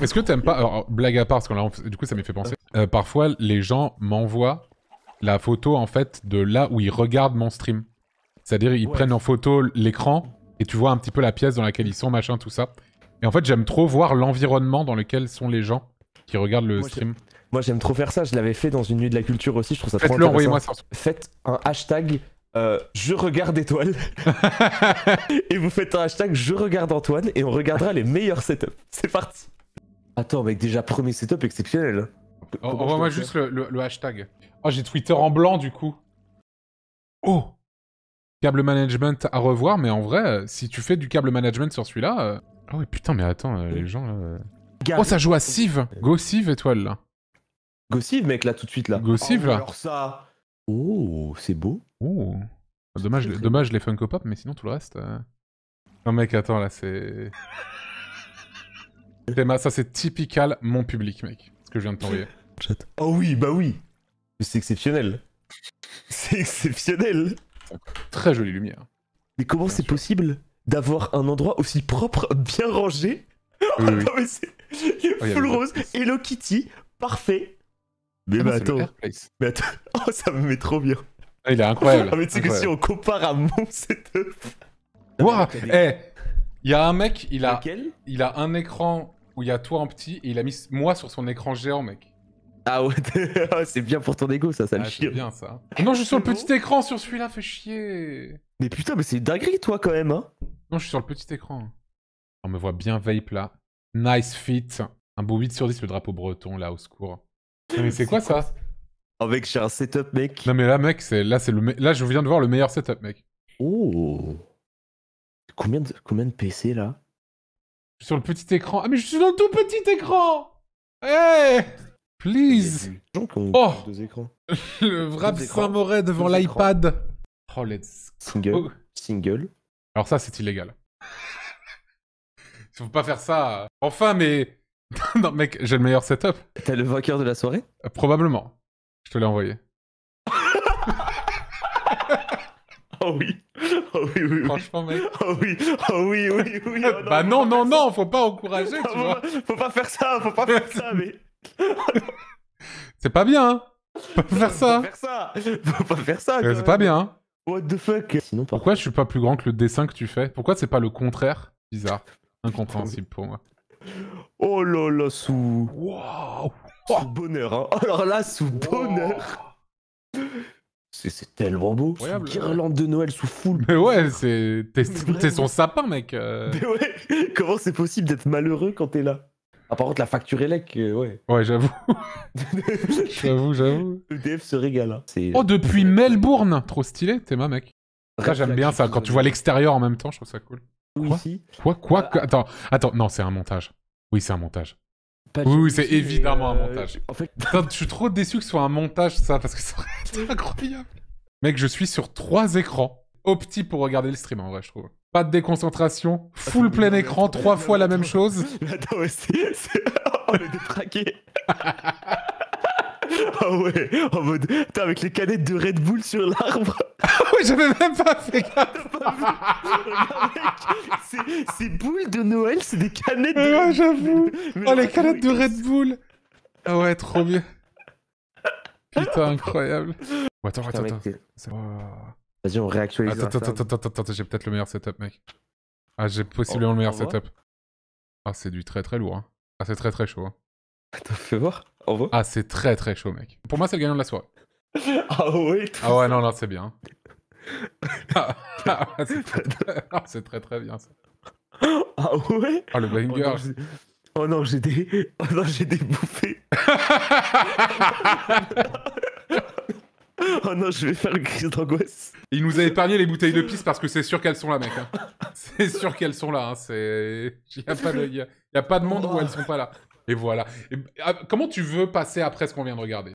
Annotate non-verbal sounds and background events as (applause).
Est-ce que t'aimes pas. Alors, blague à part, parce que du coup, ça m'est fait penser. Euh, parfois, les gens m'envoient la photo, en fait, de là où ils regardent mon stream. C'est-à-dire, ils prennent en photo l'écran et tu vois un petit peu la pièce dans laquelle ils sont, machin, tout ça. Et en fait, j'aime trop voir l'environnement dans lequel sont les gens qui regardent le stream. Moi, j'aime trop faire ça. Je l'avais fait dans une nuit de la culture aussi. Je trouve ça Faites trop intéressant. Faites un hashtag euh, je regarde Étoile. (laughs) (laughs) et vous faites un hashtag je regarde Antoine et on regardera les meilleurs setups. C'est parti. Attends, mec, déjà premier setup exceptionnel. On hein. oh, Envoie-moi juste le, hashtag. Oh, j'ai Twitter en blanc du coup. Oh Cable management à revoir, mais en vrai, euh, si tu fais du câble management sur celui-là. Oh, putain, mais attends, euh, les gens là. Oh, ça joue à Civ Go Civ, étoile là. Go Civ, mec, là, tout de suite là. Go Civ là. Oh, ça. Oh, c'est beau. Oh. Dommage, dommage les Funko Pop, mais sinon tout le reste. Non, mec, attends, là, c'est. (laughs) Théma, ça c'est typical mon public, mec, ce que je viens de t'envoyer. Chat. Oh oui, bah oui C'est exceptionnel C'est exceptionnel Très jolie lumière. Mais comment c'est possible d'avoir un endroit aussi propre, bien rangé oui, (laughs) oui. mais c'est... Oh, full rose, Hello Kitty, parfait Mais ah bah, attends, mais attends... (laughs) Oh, ça me met trop bien ah, Il est incroyable Ah mais tu sais que si on compare à mon setup... Wouah eh, il y a un mec, il a, il a un écran où il y a toi en petit et il a mis moi sur son écran géant, mec. Ah ouais, (laughs) ah, c'est bien pour ton ego, ça, ça me ah, chie. bien ça. Ah non, je suis sur le petit écran sur celui-là, fais chier. Mais putain, mais c'est d'agri dinguerie, toi, quand même, hein. Non, je suis sur le petit écran. On me voit bien vape là. Nice fit. Un beau 8 sur 10, le drapeau breton, là, au secours. mais c'est quoi, ça Oh, mec, j'ai un setup, mec. Non, mais là, mec, là, le là, je viens de voir le meilleur setup, mec. Oh. Combien de, combien PC là sur le petit écran. Ah, mais je suis dans le tout petit écran Hey Please Oh (laughs) Le vrai saint devant l'iPad. Oh, let's Single. Single. Alors ça, c'est illégal. (laughs) Faut pas faire ça. Enfin, mais... (laughs) non, mec, j'ai le meilleur setup. T'as le vainqueur de la soirée euh, Probablement. Je te l'ai envoyé. Oh oui. Oh oui, oui, oui. Franchement, mec. Oh oui, oh oui, oui, oui. (laughs) bah non, non, non, faut pas encourager, tu vois. Faut pas faire ça, faut pas faire ça, mais. (laughs) C'est pas bien, hein. Faut pas faire ça. Faut pas faire ça. C'est pas bien. Hein. What the fuck Sinon, Pourquoi je suis pas plus grand que le dessin que tu fais Pourquoi c'est pas le contraire Bizarre. Incompréhensible pour moi. Oh là là, sous. Waouh Sous bonheur, hein. Alors oh là, sous bonheur c'est tellement beau. Guirlande de Noël sous foule. Mais ouais, c'est t'es son sapin, mec. Euh. Mais ouais. (laughs) Comment c'est possible d'être malheureux quand t'es là ah, Par contre, la facture élec, euh, ouais. Ouais, j'avoue. (laughs) j'avoue, j'avoue. EDF se régale. Hein. Oh, depuis euh, Melbourne, trop stylé, t'es ma mec. j'aime bien ça. Quand tu vois l'extérieur en même temps, je trouve ça cool. quoi, quoi, quoi, Attends, attends, non, c'est un montage. Oui, c'est un montage oui, c'est évidemment un euh, montage. En je suis trop déçu que ce soit un montage, ça, parce que ça aurait été incroyable. Mec, je suis sur trois écrans, opti pour regarder le stream, en vrai, je trouve. Pas de déconcentration, ah, full plein écran, trois fois la même chose. (laughs) Attends, c'est... (laughs) on est détraqué. (laughs) Ah ouais, en mode, t'as avec les canettes de Red Bull sur l'arbre. (laughs) Ah ouais, j'avais même pas fait gaffe. (laughs) Ces boules de Noël, c'est des canettes de. Ah, j'avoue. Oh, les canettes de Red Bull. Ah ouais, trop bien. Putain, incroyable. attends, attends, attends. Oh. Vas-y, on réactualise. Attends, attends, attends, attends, attends, j'ai peut-être le meilleur setup, mec. Ah, j'ai possiblement oh, le meilleur setup. Ah, c'est du très très lourd. Hein. Ah, c'est très très chaud. Hein. Attends, fais voir. Ah, c'est très très chaud, mec. Pour moi, c'est le gagnant de la soirée. (laughs) Ah, ah ouais Ah ouais, non, non, c'est bien. (laughs) Ah, ah c'est très, très bien ça. Ah ouais Ah, le banger. Oh non, j'ai oh des... Oh non, j'ai des bouffées. (laughs) oh non, je vais faire une crise d'angoisse. Il nous a épargné les bouteilles de pisse parce que c'est sûr qu'elles sont là, mec. Hein. C'est sûr qu'elles sont là. Hein, c'est... Il n'y a, pas de... pas de monde où elles sont pas là. Et voilà. Ah, comment tu veux passer après ce qu'on vient de regarder